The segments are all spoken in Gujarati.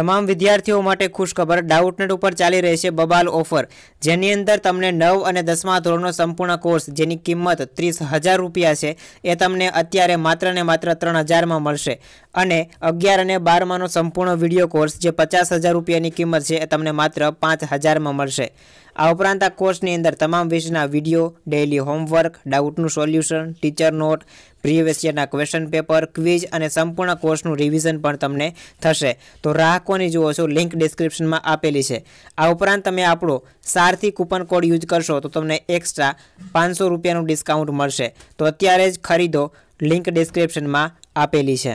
તમામ વિદ્યાર્થીઓ માટે ખુશખબર ડાઉટનેટ ઉપર ચાલી રહી છે બબાલ ઓફર જેની અંદર તમને નવ અને દસમા ધોરણનો સંપૂર્ણ કોર્સ જેની કિંમત ત્રીસ હજાર રૂપિયા છે એ તમને અત્યારે માત્ર ને માત્ર ત્રણ હજારમાં મળશે અને અગિયાર અને બારમાંનો સંપૂર્ણ વિડીયો કોર્સ જે પચાસ હજાર રૂપિયાની કિંમત છે એ તમને માત્ર પાંચ હજારમાં મળશે આ ઉપરાંત આ કોર્સની અંદર તમામ વિષયના વિડીયો ડેઇલી હોમવર્ક ડાઉટનું સોલ્યુશન ટીચર નોટ પ્રીવિયસ યરના ક્વેશ્ચન પેપર ક્વિઝ અને સંપૂર્ણ કોર્સનું રિવિઝન પણ તમને થશે તો રાહ જુઓ છો લિંક ડિસ્ક્રિપ્શનમાં આપેલી છે આ ઉપરાંત તમે આપણો સારથી કૂપન કોડ યુઝ કરશો તો તમને એક્સ્ટ્રા પાંચસો રૂપિયાનું ડિસ્કાઉન્ટ મળશે તો અત્યારે જ ખરીદો લિંક ડિસ્ક્રિપ્શનમાં આપેલી છે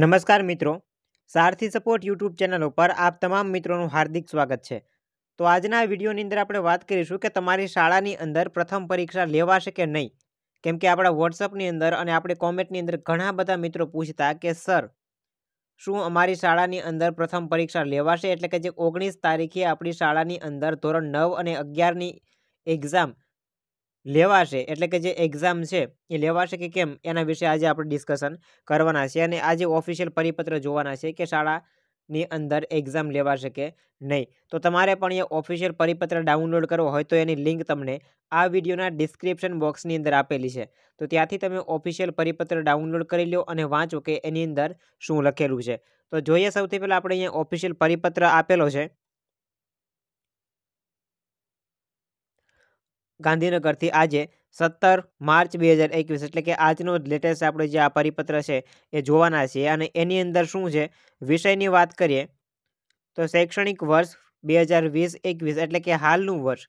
નમસ્કાર મિત્રો સારથી સપોર્ટ યુટ્યુબ ચેનલ ઉપર આપ તમામ મિત્રોનું હાર્દિક સ્વાગત છે તો આજના વિડીયોની અંદર આપણે વાત કરીશું કે તમારી શાળાની અંદર પ્રથમ પરીક્ષા લેવાશે કે નહીં કેમ કે આપણા વોટ્સઅપની અંદર અને આપણે કોમેન્ટની અંદર ઘણા બધા મિત્રો પૂછતા કે સર શું અમારી શાળાની અંદર પ્રથમ પરીક્ષા લેવાશે એટલે કે જે ઓગણીસ તારીખે આપણી શાળાની અંદર ધોરણ નવ અને અગિયારની એક્ઝામ લેવાશે એટલે કે જે એક્ઝામ છે એ લેવાશે કે કેમ એના વિશે આજે આપણે ડિસ્કશન કરવાના છે અને આજે ઓફિશિયલ પરિપત્ર જોવાના છે કે શાળાની અંદર એક્ઝામ લેવાશે કે નહીં તો તમારે પણ એ ઓફિશિયલ પરિપત્ર ડાઉનલોડ કરવો હોય તો એની લિંક તમને આ વિડીયોના ડિસ્ક્રિપ્શન બોક્સની અંદર આપેલી છે તો ત્યાંથી તમે ઓફિશિયલ પરિપત્ર ડાઉનલોડ કરી લો અને વાંચો કે એની અંદર શું લખેલું છે તો જોઈએ સૌથી પહેલાં આપણે અહીંયા ઓફિશિયલ પરિપત્ર આપેલો છે ગાંધીનગરથી આજે સત્તર માર્ચ બે હજાર એકવીસ એટલે કે આજનો લેટેસ્ટ આપણે જે આ પરિપત્ર છે એ જોવાના છીએ અને એની અંદર શું છે વિષયની વાત કરીએ તો શૈક્ષણિક વર્ષ બે હજાર વીસ એકવીસ એટલે કે હાલનું વર્ષ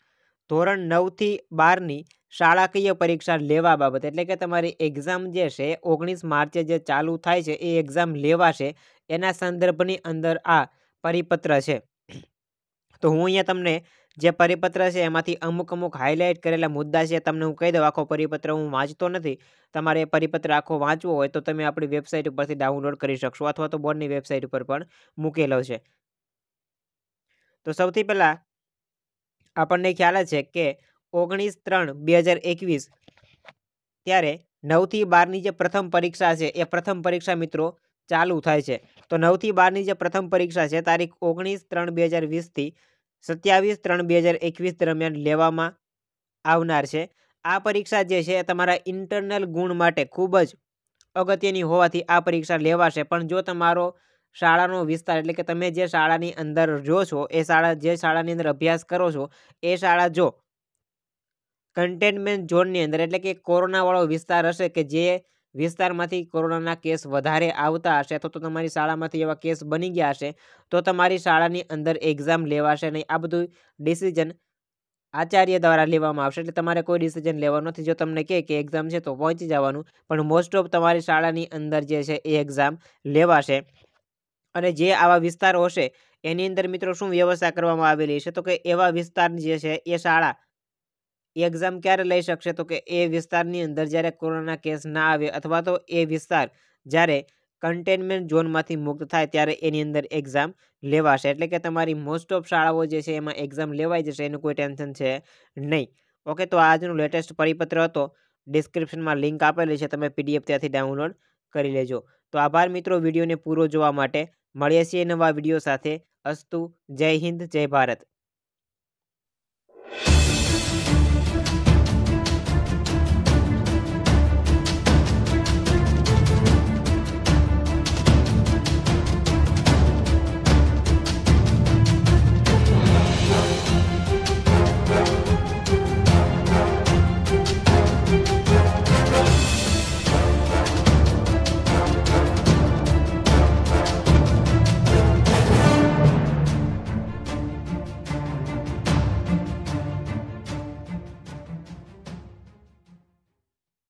ધોરણ નવથી બારની શાળાકીય પરીક્ષા લેવા બાબત એટલે કે તમારી એક્ઝામ જે છે ઓગણીસ માર્ચે જે ચાલુ થાય છે એ એક્ઝામ લેવાશે એના સંદર્ભની અંદર આ પરિપત્ર છે તો હું અહીંયા તમને જે પરિપત્ર છે એમાંથી અમુક અમુક હાઇલાઇટ કરેલા મુદ્દા છે તમને હું કહી દઉં આખો પરિપત્ર હું વાંચતો નથી તમારે એ પરિપત્ર આખો વાંચવો હોય તો તમે આપણી વેબસાઇટ ઉપરથી ડાઉનલોડ કરી શકશો અથવા તો બોર્ડની વેબસાઇટ ઉપર પણ મૂકેલો છે તો સૌથી પહેલાં આપણને ખ્યાલ છે કે ઓગણીસ ત્રણ બે હજાર એકવીસ ત્યારે નવથી બારની જે પ્રથમ પરીક્ષા છે એ પ્રથમ પરીક્ષા મિત્રો ચાલુ થાય છે તો નવથી બારની જે પ્રથમ પરીક્ષા છે તારીખ ઓગણીસ ત્રણ બે હજાર વીસથી સત્યાવીસ ત્રણ બે હજાર એકવીસ દરમિયાન લેવામાં આવનાર છે આ પરીક્ષા જે છે તમારા ઇન્ટરનલ ગુણ માટે ખૂબ જ અગત્યની હોવાથી આ પરીક્ષા લેવાશે પણ જો તમારો શાળાનો વિસ્તાર એટલે કે તમે જે શાળાની અંદર જો છો એ શાળા જે શાળાની અંદર અભ્યાસ કરો છો એ શાળા જો કન્ટેનમેન્ટ ઝોનની અંદર એટલે કે કોરોનાવાળો વિસ્તાર હશે કે જે વિસ્તારમાંથી કોરોનાના કેસ વધારે આવતા હશે અથવા તો તમારી શાળામાંથી એવા કેસ બની ગયા હશે તો તમારી શાળાની અંદર એક્ઝામ લેવાશે નહીં આ બધું ડિસિઝન આચાર્ય દ્વારા લેવામાં આવશે એટલે તમારે કોઈ ડિસિઝન લેવાનું નથી જો તમને કહે કે એક્ઝામ છે તો પહોંચી જવાનું પણ મોસ્ટ ઓફ તમારી શાળાની અંદર જે છે એ એક્ઝામ લેવાશે અને જે આવા વિસ્તારો હશે એની અંદર મિત્રો શું વ્યવસ્થા કરવામાં આવેલી છે તો કે એવા વિસ્તાર જે છે એ શાળા એ એક્ઝામ ક્યારે લઈ શકશે તો કે એ વિસ્તારની અંદર જ્યારે કોરોના કેસ ના આવે અથવા તો એ વિસ્તાર જ્યારે કન્ટેનમેન્ટ ઝોનમાંથી મુક્ત થાય ત્યારે એની અંદર એક્ઝામ લેવાશે એટલે કે તમારી મોસ્ટ ઓફ શાળાઓ જે છે એમાં એક્ઝામ લેવાઈ જશે એનું કોઈ ટેન્શન છે નહીં ઓકે તો આજનો લેટેસ્ટ પરિપત્ર હતો ડિસ્ક્રિપ્શનમાં લિંક આપેલી છે તમે પીડીએફ ત્યાંથી ડાઉનલોડ કરી લેજો તો આભાર મિત્રો વિડીયોને પૂરો જોવા માટે મળીએ છીએ નવા વિડીયો સાથે અસ્તુ જય હિન્દ જય ભારત